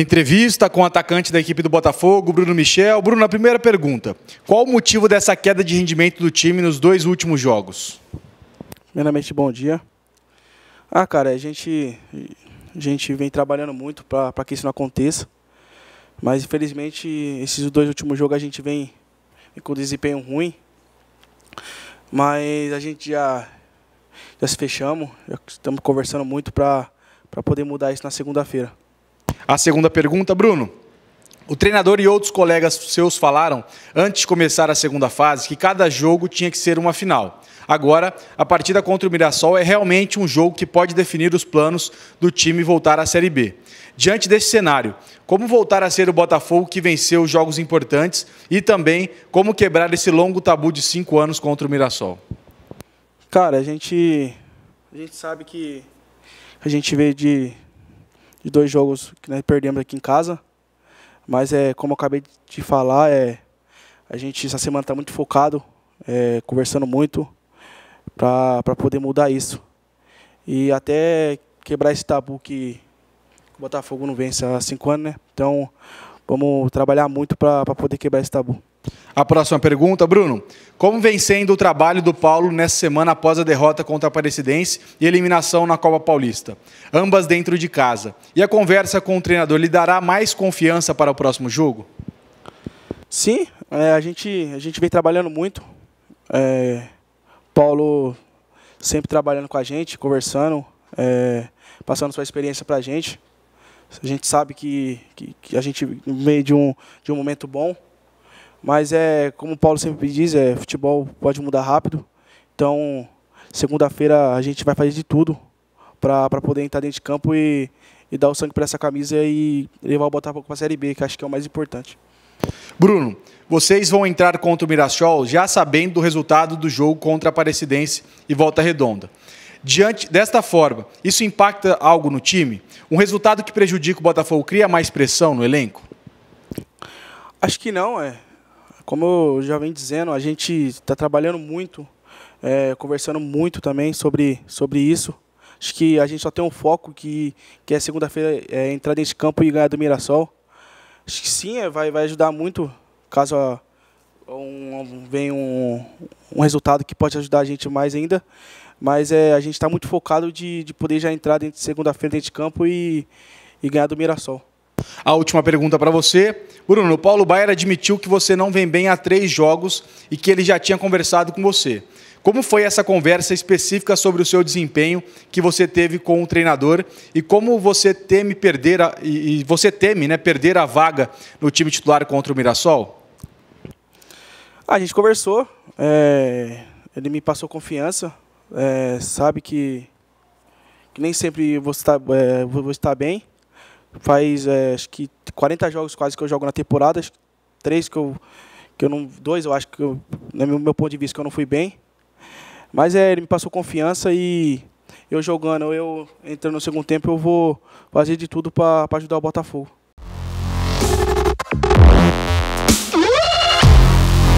Entrevista com o atacante da equipe do Botafogo, Bruno Michel. Bruno, a primeira pergunta: qual o motivo dessa queda de rendimento do time nos dois últimos jogos? Primeiramente, bom dia. Ah, cara, a gente, a gente vem trabalhando muito para que isso não aconteça. Mas, infelizmente, esses dois últimos jogos a gente vem com desempenho ruim. Mas a gente já, já se fechamos, já estamos conversando muito para poder mudar isso na segunda-feira. A segunda pergunta, Bruno. O treinador e outros colegas seus falaram, antes de começar a segunda fase, que cada jogo tinha que ser uma final. Agora, a partida contra o Mirassol é realmente um jogo que pode definir os planos do time voltar à Série B. Diante desse cenário, como voltar a ser o Botafogo que venceu os jogos importantes e também como quebrar esse longo tabu de cinco anos contra o Mirassol? Cara, a gente, a gente sabe que a gente veio de de dois jogos que nós perdemos aqui em casa. Mas é como eu acabei de falar, é a gente essa semana está muito focado, é, conversando muito para poder mudar isso e até quebrar esse tabu que o Botafogo não vence há cinco anos, né? Então vamos trabalhar muito para poder quebrar esse tabu. A próxima pergunta, Bruno. Como vem sendo o trabalho do Paulo nessa semana após a derrota contra a Aparecidense e eliminação na Copa Paulista? Ambas dentro de casa. E a conversa com o treinador lhe dará mais confiança para o próximo jogo? Sim, é, a, gente, a gente vem trabalhando muito. É, Paulo sempre trabalhando com a gente, conversando, é, passando sua experiência para a gente. A gente sabe que, que, que a gente veio de um, de um momento bom mas é, como o Paulo sempre diz, é, futebol pode mudar rápido. Então, segunda-feira a gente vai fazer de tudo para poder entrar dentro de campo e, e dar o sangue para essa camisa e levar o Botafogo para a Série B, que acho que é o mais importante. Bruno, vocês vão entrar contra o Mirassol já sabendo do resultado do jogo contra a Aparecidense e Volta Redonda. Diante desta forma, isso impacta algo no time? Um resultado que prejudica o Botafogo cria mais pressão no elenco? Acho que não, é. Como eu já vem dizendo, a gente está trabalhando muito, é, conversando muito também sobre, sobre isso. Acho que a gente só tem um foco que, que é segunda-feira é, entrar nesse campo e ganhar do Mirassol. Acho que sim, é, vai, vai ajudar muito caso um, venha um, um resultado que pode ajudar a gente mais ainda. Mas é, a gente está muito focado de, de poder já entrar dentro de segunda-feira dentro de campo e, e ganhar do Mirassol. A última pergunta para você. Bruno, o Paulo Baier admitiu que você não vem bem há três jogos e que ele já tinha conversado com você. Como foi essa conversa específica sobre o seu desempenho que você teve com o treinador e como você teme perder a, e, e você teme, né, perder a vaga no time titular contra o Mirassol? Ah, a gente conversou, é, ele me passou confiança, é, sabe que, que, nem sempre vou estar, tá, é, vou estar tá bem, faz é, acho que 40 jogos quase que eu jogo na temporada, três que eu que eu não, dois eu acho que eu, no meu ponto de vista que eu não fui bem. Mas é, ele me passou confiança e eu jogando, eu entrando no segundo tempo, eu vou fazer de tudo para ajudar o Botafogo.